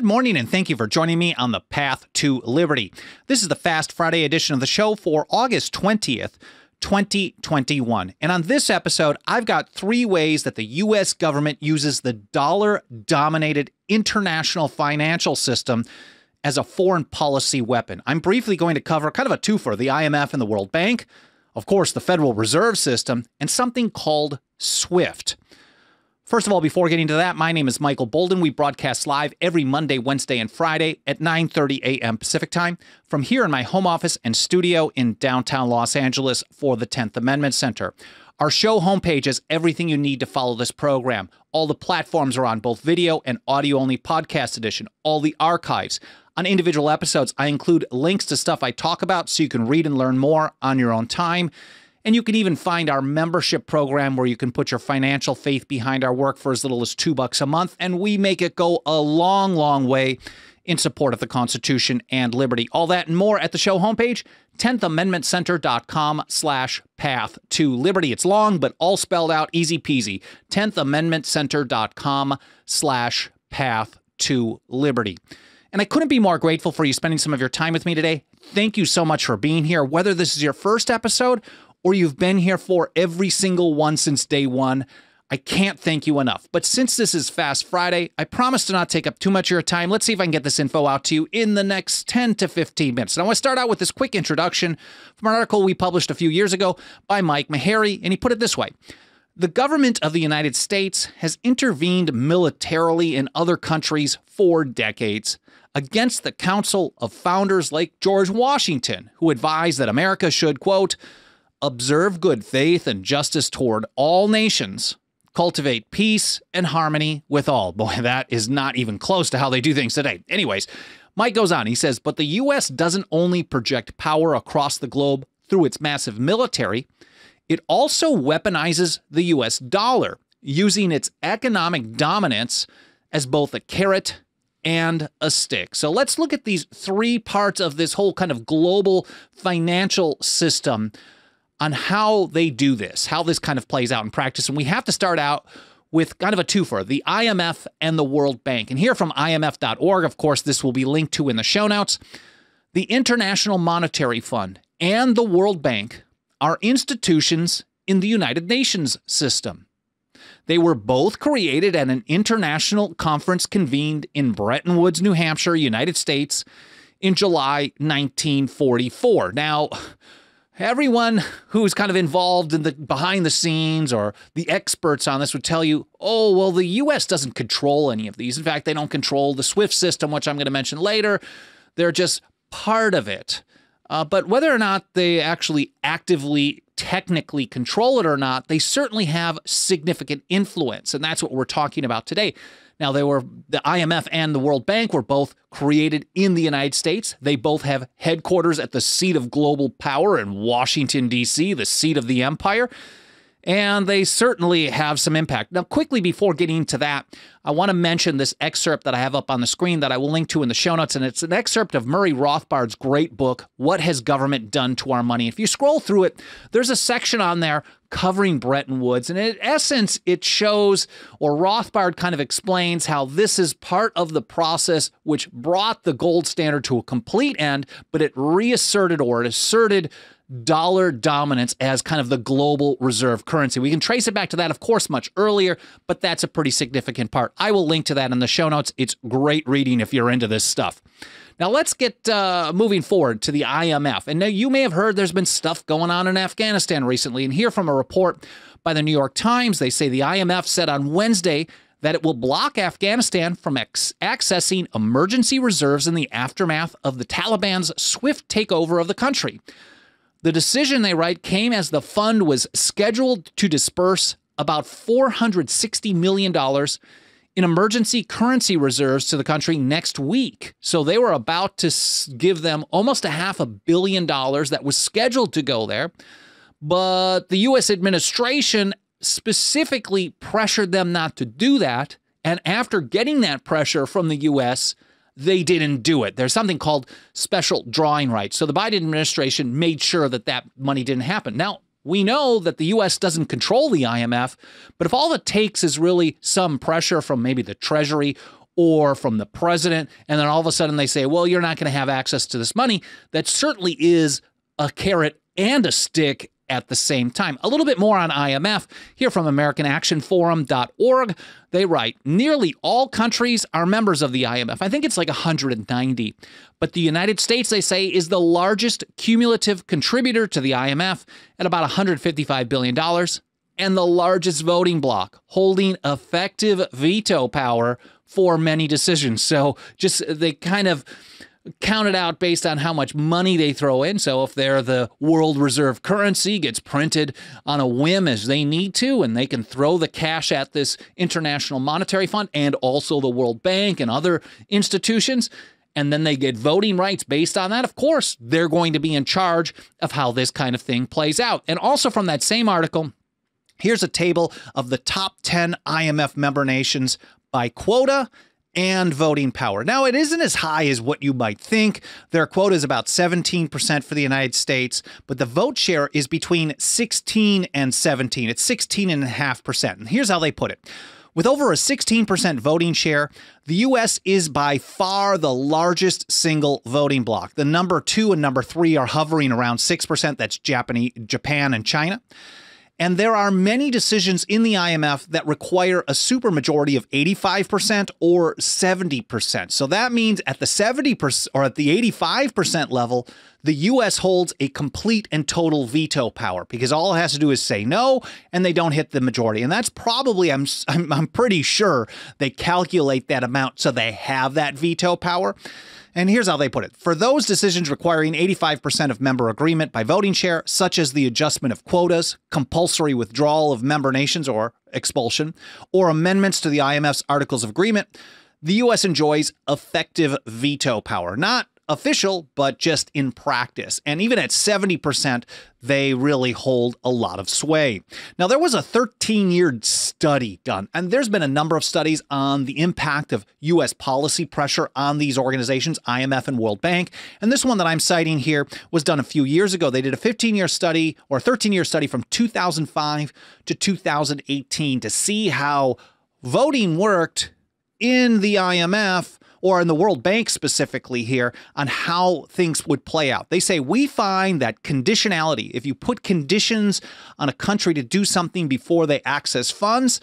Good morning, and thank you for joining me on the Path to Liberty. This is the Fast Friday edition of the show for August 20th. 2021. And on this episode, I've got three ways that the U.S. government uses the dollar dominated international financial system as a foreign policy weapon. I'm briefly going to cover kind of a twofer the IMF and the World Bank, of course, the Federal Reserve System, and something called SWIFT. First of all, before getting to that, my name is Michael Bolden. We broadcast live every Monday, Wednesday, and Friday at 9:30 a.m. Pacific Time from here in my home office and studio in downtown Los Angeles for the 10th Amendment Center. Our show homepage has everything you need to follow this program. All the platforms are on both video and audio only podcast edition, all the archives. On individual episodes, I include links to stuff I talk about so you can read and learn more on your own time. And you can even find our membership program where you can put your financial faith behind our work for as little as two bucks a month. And we make it go a long, long way in support of the Constitution and liberty. All that and more at the show homepage, 10thamendmentcenter.com slash path to liberty. It's long, but all spelled out, easy peasy. 10thamendmentcenter.com slash path to liberty. And I couldn't be more grateful for you spending some of your time with me today. Thank you so much for being here. Whether this is your first episode or you've been here for every single one since day one. I can't thank you enough. But since this is Fast Friday, I promise to not take up too much of your time. Let's see if I can get this info out to you in the next 10 to 15 minutes. And I want to start out with this quick introduction from an article we published a few years ago by Mike Meharry, and he put it this way. The government of the United States has intervened militarily in other countries for decades against the counsel of founders like George Washington, who advised that America should, quote, observe good faith and justice toward all nations, cultivate peace and harmony with all. Boy, that is not even close to how they do things today. Anyways, Mike goes on. He says, But the U.S. doesn't only project power across the globe through its massive military, it also weaponizes the U.S. dollar, using its economic dominance as both a carrot and a stick. So let's look at these three parts of this whole kind of global financial system on how they do this, how this kind of plays out in practice. And we have to start out with kind of a twofer the IMF and the World Bank. And here from IMF.org, of course, this will be linked to in the show notes. The International Monetary Fund and the World Bank are institutions in the United Nations system. They were both created at an international conference convened in Bretton Woods, New Hampshire, United States, in July 1944. Now, everyone who's kind of involved in the behind the scenes or the experts on this would tell you, oh, well, the US doesn't control any of these. In fact, they don't control the SWIFT system, which I'm going to mention later. They're just part of it. Uh, but whether or not they actually actively, technically control it or not, they certainly have significant influence. And that's what we're talking about today. Now, they were the IMF and the World Bank were both created in the United States. They both have headquarters at the seat of global power in Washington, D.C., the seat of the empire and they certainly have some impact. Now, quickly before getting to that, I want to mention this excerpt that I have up on the screen that I will link to in the show notes, and it's an excerpt of Murray Rothbard's great book, What Has Government Done to Our Money? If you scroll through it, there's a section on there covering Bretton Woods, and in essence, it shows, or Rothbard kind of explains how this is part of the process which brought the gold standard to a complete end, but it reasserted or it asserted dollar dominance as kind of the global reserve currency. We can trace it back to that, of course, much earlier, but that's a pretty significant part. I will link to that in the show notes. It's great reading if you're into this stuff. Now, let's get uh, moving forward to the IMF. And now you may have heard there's been stuff going on in Afghanistan recently, and here from a report by the New York Times, they say the IMF said on Wednesday that it will block Afghanistan from ex- accessing emergency reserves in the aftermath of the Taliban's swift takeover of the country. The decision, they write, came as the fund was scheduled to disperse about $460 million in emergency currency reserves to the country next week. So they were about to give them almost a half a billion dollars that was scheduled to go there. But the U.S. administration specifically pressured them not to do that. And after getting that pressure from the U.S., they didn't do it. There's something called special drawing rights. So the Biden administration made sure that that money didn't happen. Now, we know that the US doesn't control the IMF, but if all it takes is really some pressure from maybe the Treasury or from the president, and then all of a sudden they say, well, you're not going to have access to this money, that certainly is a carrot and a stick at the same time. A little bit more on IMF here from AmericanActionForum.org. They write Nearly all countries are members of the IMF. I think it's like 190. But the United States, they say, is the largest cumulative contributor to the IMF at about $155 billion and the largest voting bloc, holding effective veto power for many decisions. So just they kind of counted out based on how much money they throw in. So if they're the world reserve currency, gets printed on a whim as they need to, and they can throw the cash at this International Monetary Fund and also the World Bank and other institutions, and then they get voting rights based on that, of course, they're going to be in charge of how this kind of thing plays out. And also from that same article, here's a table of the top 10 IMF member nations by quota and voting power. Now, it isn't as high as what you might think. Their quota is about 17% for the United States, but the vote share is between 16 and 17. It's 16.5%. And here's how they put it. With over a 16% voting share, the U.S. is by far the largest single voting bloc. The number two and number three are hovering around 6%. That's Japan and China. And there are many decisions in the IMF that require a supermajority of 85% or 70%. So that means at the 70% or at the 85% level, the US holds a complete and total veto power because all it has to do is say no and they don't hit the majority. And that's probably I'm I'm, I'm pretty sure they calculate that amount so they have that veto power. And here's how they put it For those decisions requiring 85% of member agreement by voting share, such as the adjustment of quotas, compulsory withdrawal of member nations or expulsion, or amendments to the IMF's Articles of Agreement, the U.S. enjoys effective veto power, not official, but just in practice. And even at 70%, they really hold a lot of sway. Now, there was a 13 year study done, and there's been a number of studies on the impact of U.S. policy pressure on these organizations, IMF and World Bank. And this one that I'm citing here was done a few years ago. They did a 15 year study or 13 year study from 2005 to 2018 to see how voting worked in the IMF or in the World Bank specifically here on how things would play out. They say we find that conditionality, if you put conditions on a country to do something before they access funds,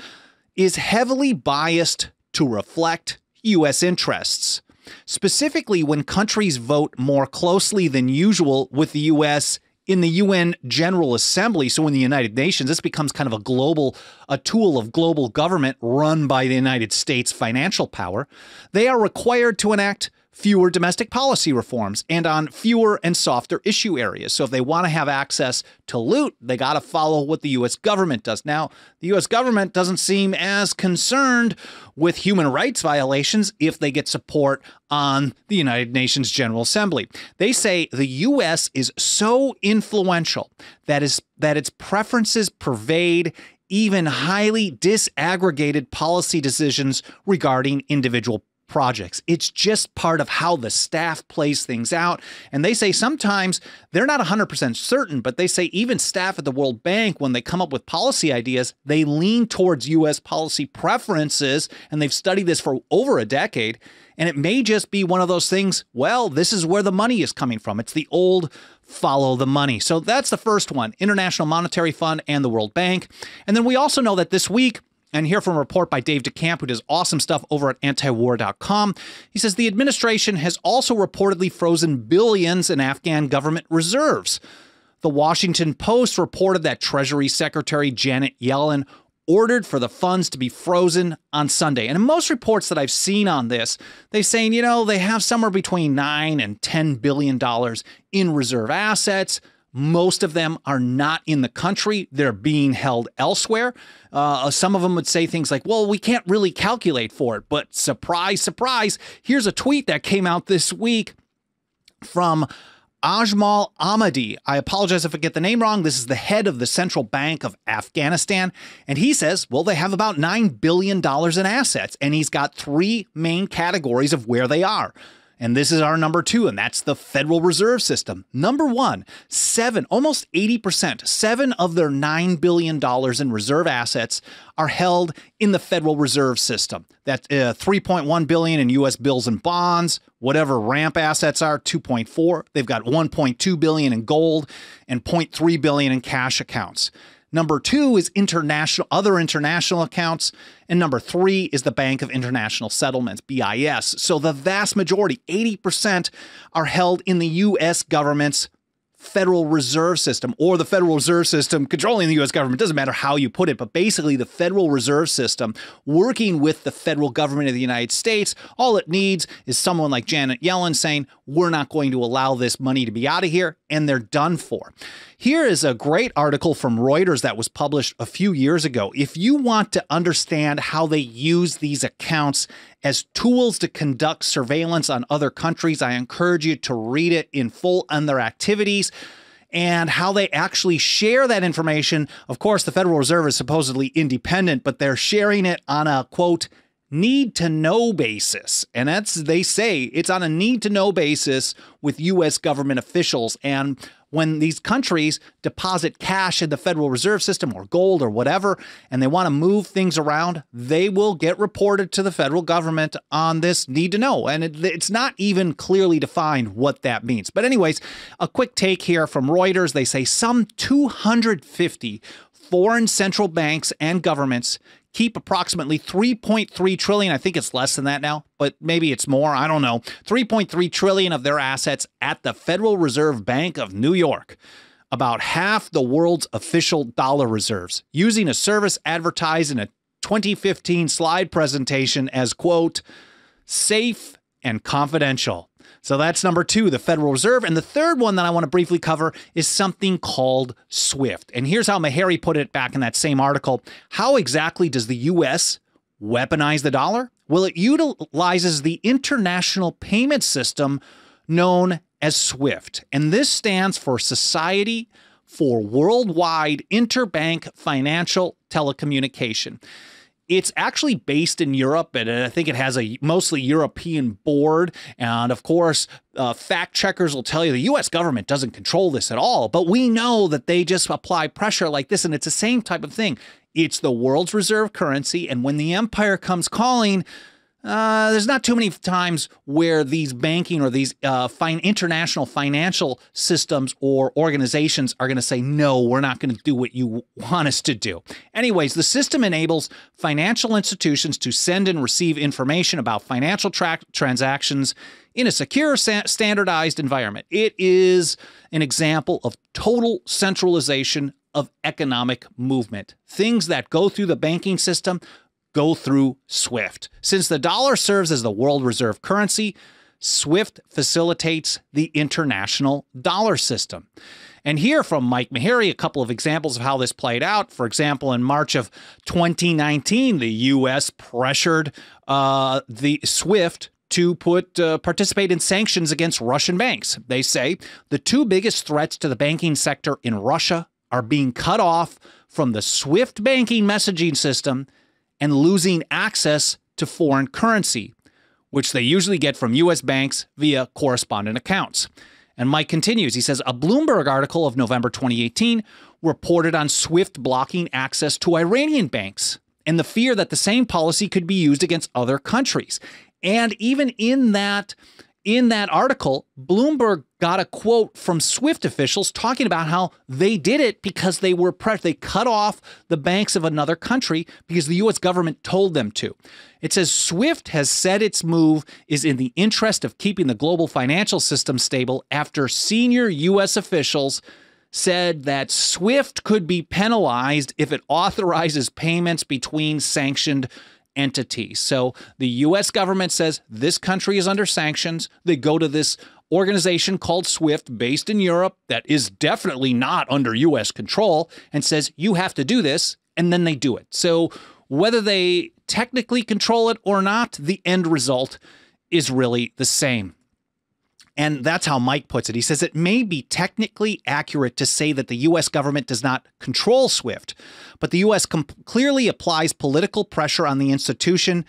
is heavily biased to reflect U.S. interests. Specifically, when countries vote more closely than usual with the U.S in the UN General Assembly. So in the United Nations, this becomes kind of a global, a tool of global government run by the United States financial power. They are required to enact fewer domestic policy reforms and on fewer and softer issue areas. So if they want to have access to loot, they got to follow what the US government does. Now, the US government doesn't seem as concerned with human rights violations if they get support on the United Nations General Assembly. They say the US is so influential that is that its preferences pervade even highly disaggregated policy decisions regarding individual projects. It's just part of how the staff plays things out. And they say sometimes they're not 100% certain, but they say even staff at the World Bank, when they come up with policy ideas, they lean towards U.S. policy preferences. And they've studied this for over a decade. And it may just be one of those things well, this is where the money is coming from. It's the old follow the money. So that's the first one International Monetary Fund and the World Bank. And then we also know that this week, and hear from a report by Dave DeCamp, who does awesome stuff over at antiwar.com. He says the administration has also reportedly frozen billions in Afghan government reserves. The Washington Post reported that Treasury Secretary Janet Yellen ordered for the funds to be frozen on Sunday. And in most reports that I've seen on this, they're saying, you know, they have somewhere between 9 and 10 billion dollars in reserve assets. Most of them are not in the country. They're being held elsewhere. Uh, uh, some of them would say things like, well, we can't really calculate for it. But surprise, surprise, here's a tweet that came out this week from Ajmal Ahmadi. I apologize if I get the name wrong. This is the head of the Central Bank of Afghanistan. And he says, well, they have about $9 billion in assets. And he's got three main categories of where they are and this is our number two, and that's the Federal Reserve System. Number one, seven, almost 80%, seven of their $9 billion in reserve assets are held in the Federal Reserve System. That's uh, 3.1 billion in U.S. bills and bonds, whatever ramp assets are, 2.4. They've got 1.2 billion in gold and 0.3 billion in cash accounts. Number two is international other international accounts. And number three is the Bank of International Settlements, BIS. So the vast majority, 80%, are held in the US government's Federal Reserve System or the Federal Reserve System controlling the US government, doesn't matter how you put it, but basically the Federal Reserve System working with the federal government of the United States, all it needs is someone like Janet Yellen saying, We're not going to allow this money to be out of here and they're done for. Here is a great article from Reuters that was published a few years ago. If you want to understand how they use these accounts as tools to conduct surveillance on other countries, I encourage you to read it in full on their activities and how they actually share that information. Of course, the Federal Reserve is supposedly independent, but they're sharing it on a quote need to know basis. And that's, they say, it's on a need to know basis with U.S. government officials. And when these countries deposit cash in the Federal Reserve System or gold or whatever, and they want to move things around, they will get reported to the federal government on this need to know. And it, it's not even clearly defined what that means. But, anyways, a quick take here from Reuters. They say some 250 foreign central banks and governments keep approximately 3.3 trillion. I think it's less than that now, but maybe it's more. I don't know. 3.3 trillion of their assets at the Federal Reserve Bank of New York about half the world's official dollar reserves using a service advertised in a 2015 slide presentation as quote safe and confidential so that's number two, the Federal Reserve. And the third one that I want to briefly cover is something called SWIFT. And here's how Meharry put it back in that same article. How exactly does the U.S. weaponize the dollar? Well, it utilizes the international payment system known as SWIFT. And this stands for Society for Worldwide Interbank Financial Telecommunication it's actually based in Europe, and I think it has a mostly European board. And of course, uh, fact checkers will tell you the U.S. government doesn't control this at all, but we know that they just apply pressure like this, and it's the same type of thing. It's the world's reserve currency, and when the empire comes calling, uh, there's not too many times where these banking or these uh, fine international financial systems or organizations are going to say, no, we're not going to do what you want us to do. Anyways, the system enables financial institutions to send and receive information about financial tra- transactions in a secure, sa- standardized environment. It is an example of total centralization of economic movement. Things that go through the banking system go through SWIFT. Since the dollar serves as the world reserve currency, SWIFT facilitates the international dollar system. And here from Mike Meharry, a couple of examples of how this played out. For example, in March of 2019, the U.S. pressured uh, the SWIFT to put uh, participate in sanctions against Russian banks. They say the two biggest threats to the banking sector in Russia are being cut off from the SWIFT banking messaging system and losing access to foreign currency, which they usually get from U.S. banks via correspondent accounts. And Mike continues. He says a Bloomberg article of November 2018 reported on SWIFT blocking access to Iranian banks and the fear that the same policy could be used against other countries. And even in that in that article, Bloomberg got a quote from Swift officials talking about how they did it because they were pressed. They cut off the banks of another country because the U.S. government told them to. It says Swift has said its move is in the interest of keeping the global financial system stable after senior U.S. officials said that Swift could be penalized if it authorizes payments between sanctioned countries entity. So the US government says this country is under sanctions. They go to this organization called SWIFT based in Europe that is definitely not under US control and says you have to do this and then they do it. So whether they technically control it or not, the end result is really the same. And that's how Mike puts it. He says it may be technically accurate to say that the U.S. government does not control SWIFT, but the U.S. clearly applies political pressure on the institution,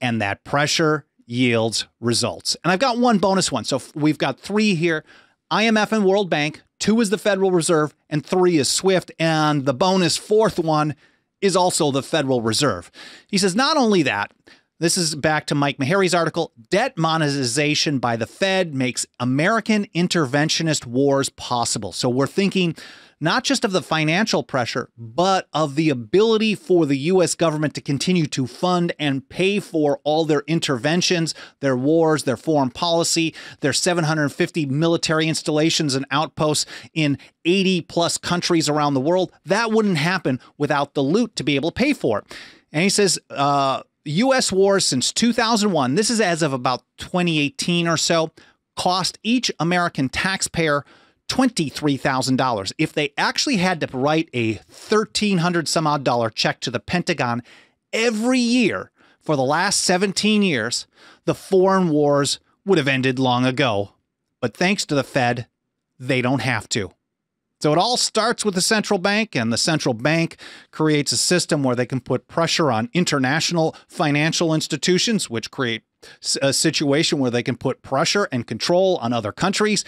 and that pressure yields results. And I've got one bonus one. So we've got three here IMF and World Bank, two is the Federal Reserve, and three is SWIFT. And the bonus fourth one is also the Federal Reserve. He says not only that, this is back to Mike Meharry's article Debt monetization by the Fed makes American interventionist wars possible. So we're thinking not just of the financial pressure, but of the ability for the US government to continue to fund and pay for all their interventions, their wars, their foreign policy, their 750 military installations and outposts in 80 plus countries around the world. That wouldn't happen without the loot to be able to pay for it. And he says, uh, U.S. wars since 2001, this is as of about 2018 or so, cost each American taxpayer $23,000. If they actually had to write a 1300 dollars some odd dollar check to the Pentagon every year for the last 17 years, the foreign wars would have ended long ago. But thanks to the Fed, they don't have to. So it all starts with the central bank, and the central bank creates a system where they can put pressure on international financial institutions, which create a situation where they can put pressure and control on other countries.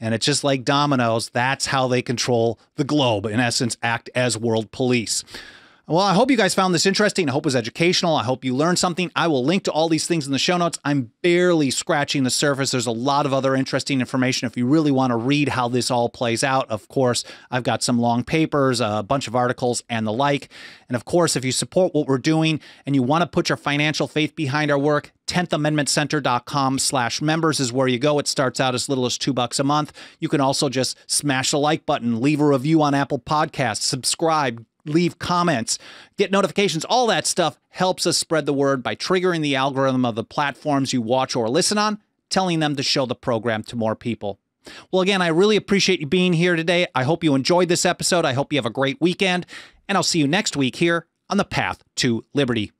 And it's just like dominoes, that's how they control the globe, in essence, act as world police. Well, I hope you guys found this interesting. I hope it was educational. I hope you learned something. I will link to all these things in the show notes. I'm barely scratching the surface. There's a lot of other interesting information if you really want to read how this all plays out. Of course, I've got some long papers, a bunch of articles, and the like. And of course, if you support what we're doing and you want to put your financial faith behind our work, 10thamendmentcenter.com slash members is where you go. It starts out as little as two bucks a month. You can also just smash the like button, leave a review on Apple Podcasts, subscribe, leave comments, get notifications, all that stuff helps us spread the word by triggering the algorithm of the platforms you watch or listen on, telling them to show the program to more people. Well, again, I really appreciate you being here today. I hope you enjoyed this episode. I hope you have a great weekend, and I'll see you next week here on the Path to Liberty.